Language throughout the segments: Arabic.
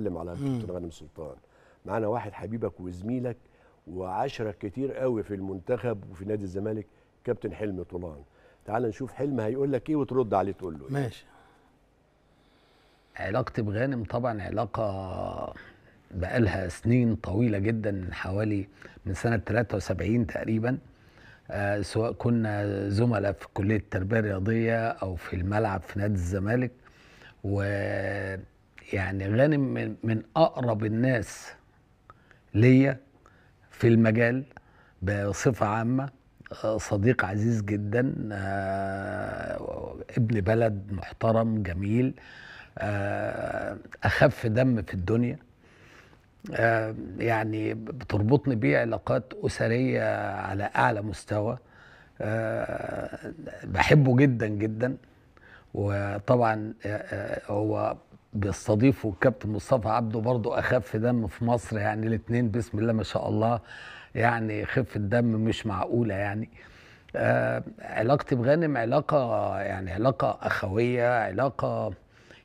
نتكلم على الدكتور غانم سلطان معانا واحد حبيبك وزميلك وعشرك كتير قوي في المنتخب وفي نادي الزمالك كابتن حلمي طولان تعال نشوف حلمي هيقول لك ايه وترد عليه تقول له إيه. ماشي علاقتي بغانم طبعا علاقه بقالها سنين طويله جدا حوالي من سنه 73 تقريبا آه سواء كنا زملاء في كليه التربيه الرياضيه او في الملعب في نادي الزمالك و يعني غانم من, من اقرب الناس ليا في المجال بصفه عامه آه، صديق عزيز جدا آه، ابن بلد محترم جميل آه، اخف دم في الدنيا يعني بتربطني بيه علاقات اسريه على اعلى مستوى بحبه جدا جدا وطبعا هو بيستضيفوا الكابتن مصطفى عبده برضه اخف دم في مصر يعني الاثنين بسم الله ما شاء الله يعني خفه دم مش معقوله يعني آه علاقتي بغانم علاقه يعني علاقه اخويه علاقه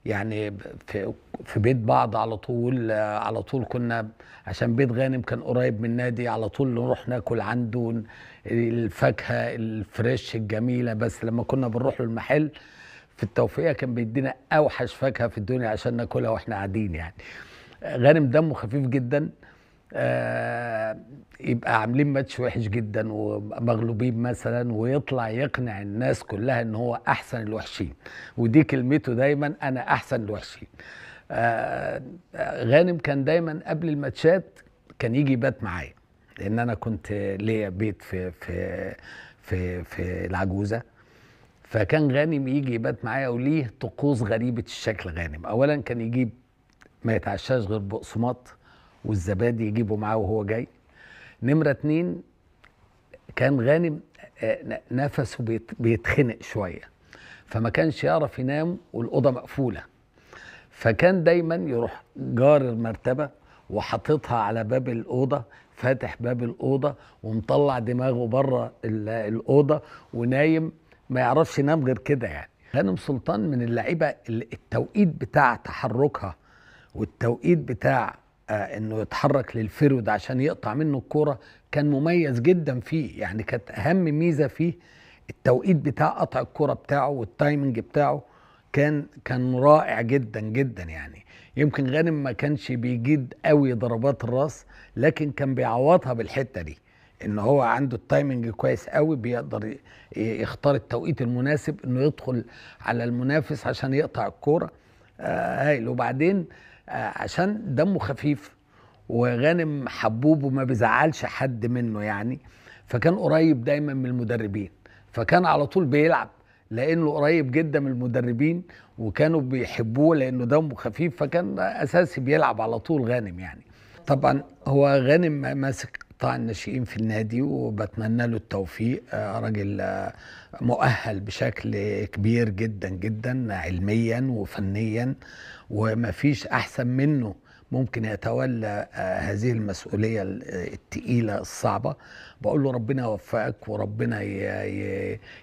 يعني في في بيت بعض على طول آه على طول كنا عشان بيت غانم كان قريب من نادي على طول نروح ناكل عنده الفاكهه الفريش الجميله بس لما كنا بنروح له المحل في التوفيق كان بيدينا اوحش فاكهه في الدنيا عشان ناكلها واحنا قاعدين يعني غانم دمه خفيف جدا آه يبقى عاملين ماتش وحش جدا ومغلوبين مثلا ويطلع يقنع الناس كلها ان هو احسن الوحشين ودي كلمته دايما انا احسن الوحشين آه, آه، غانم كان دايما قبل الماتشات كان يجي يبات معايا لان انا كنت ليا بيت في في في في العجوزه فكان غانم يجي يبات معايا وليه طقوس غريبه الشكل غانم اولا كان يجيب ما يتعشاش غير بقسماط والزبادي يجيبه معاه وهو جاي نمره اتنين كان غانم آه، نفسه بيتخنق شويه فما كانش يعرف ينام والاوضه مقفوله فكان دايما يروح جار المرتبه وحاططها على باب الاوضه فاتح باب الاوضه ومطلع دماغه بره الاوضه ونايم ما يعرفش ينام غير كده يعني غانم سلطان من اللعيبه التوقيت بتاع تحركها والتوقيت بتاع آه انه يتحرك للفرود عشان يقطع منه الكوره كان مميز جدا فيه يعني كانت اهم ميزه فيه التوقيت بتاع قطع الكوره بتاعه والتايمنج بتاعه كان كان رائع جدا جدا يعني يمكن غانم ما كانش بيجيد قوي ضربات الراس لكن كان بيعوضها بالحته دي ان هو عنده التايمنج كويس قوي بيقدر يختار التوقيت المناسب انه يدخل على المنافس عشان يقطع الكوره آه، هايل وبعدين آه، عشان دمه خفيف وغانم حبوب وما بيزعلش حد منه يعني فكان قريب دايما من المدربين فكان على طول بيلعب لانه قريب جدا من المدربين وكانوا بيحبوه لانه دمه خفيف فكان اساسي بيلعب على طول غانم يعني طبعا هو غانم ماسك قطاع الناشئين في النادي وبتمنى له التوفيق آه، راجل آه، مؤهل بشكل كبير جدا جدا علميا وفنيا وما فيش احسن منه ممكن يتولى آه، هذه المسؤوليه الثقيله الصعبه بقول له ربنا يوفقك وربنا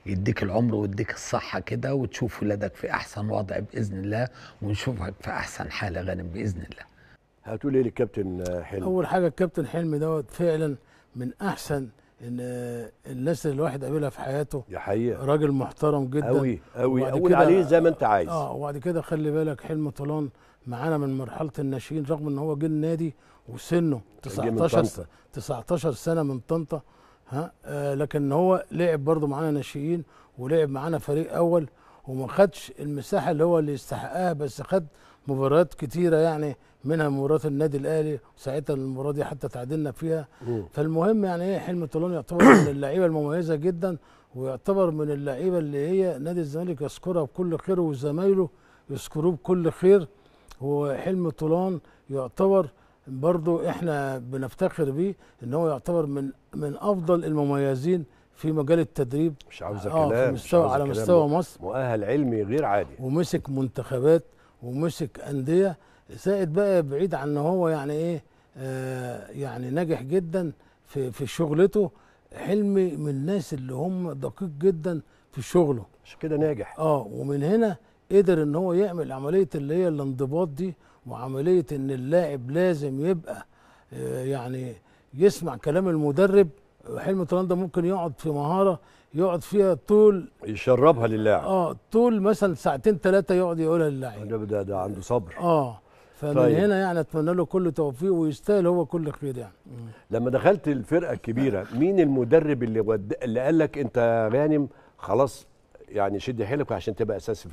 يديك العمر ويديك الصحه كده وتشوف ولادك في احسن وضع باذن الله ونشوفك في احسن حاله غانم باذن الله هتقول ايه للكابتن حلمي؟ اول حاجه الكابتن حلمي دوت فعلا من احسن الناس اللي الواحد قابلها في حياته يا حقيقه راجل محترم جدا قوي قوي قول عليه زي ما انت عايز اه وبعد كده خلي بالك حلمي طولان معانا من مرحله الناشئين رغم ان هو جه النادي وسنه 19 19 سنه من طنطا ها آه لكن هو لعب برضه معانا ناشئين ولعب معانا فريق اول وما خدش المساحه اللي هو اللي يستحقها بس خد مباريات كتيره يعني منها مباراه النادي الاهلي ساعتها المباراه دي حتى تعادلنا فيها مم. فالمهم يعني ايه حلمي طولان يعتبر من اللعيبه المميزه جدا ويعتبر من اللعيبه اللي هي نادي الزمالك يذكرها بكل خير وزمايله يذكروه بكل خير وحلمي طولان يعتبر برضو احنا بنفتخر بيه ان هو يعتبر من من افضل المميزين في مجال التدريب مش عاوز آه كلام في مستوى مش على كلام مستوى مصر مؤهل علمي غير عادي ومسك منتخبات ومسك انديه زائد بقى بعيد عن ان هو يعني ايه آه يعني ناجح جدا في في شغلته حلمي من الناس اللي هم دقيق جدا في شغله عشان كده ناجح اه ومن هنا قدر ان هو يعمل عمليه اللي هي الانضباط دي وعمليه ان اللاعب لازم يبقى آه يعني يسمع كلام المدرب حلمي طولان ده ممكن يقعد في مهاره يقعد فيها طول يشربها للاعب اه طول مثلا ساعتين ثلاثه يقعد يقولها للاعب ده, ده ده عنده صبر اه فمن طيب. هنا يعني اتمنى له كل توفيق ويستاهل هو كل خير يعني لما دخلت الفرقه الكبيره مين المدرب اللي ود... اللي قال لك انت غانم خلاص يعني شد حيلك عشان تبقى اساسي في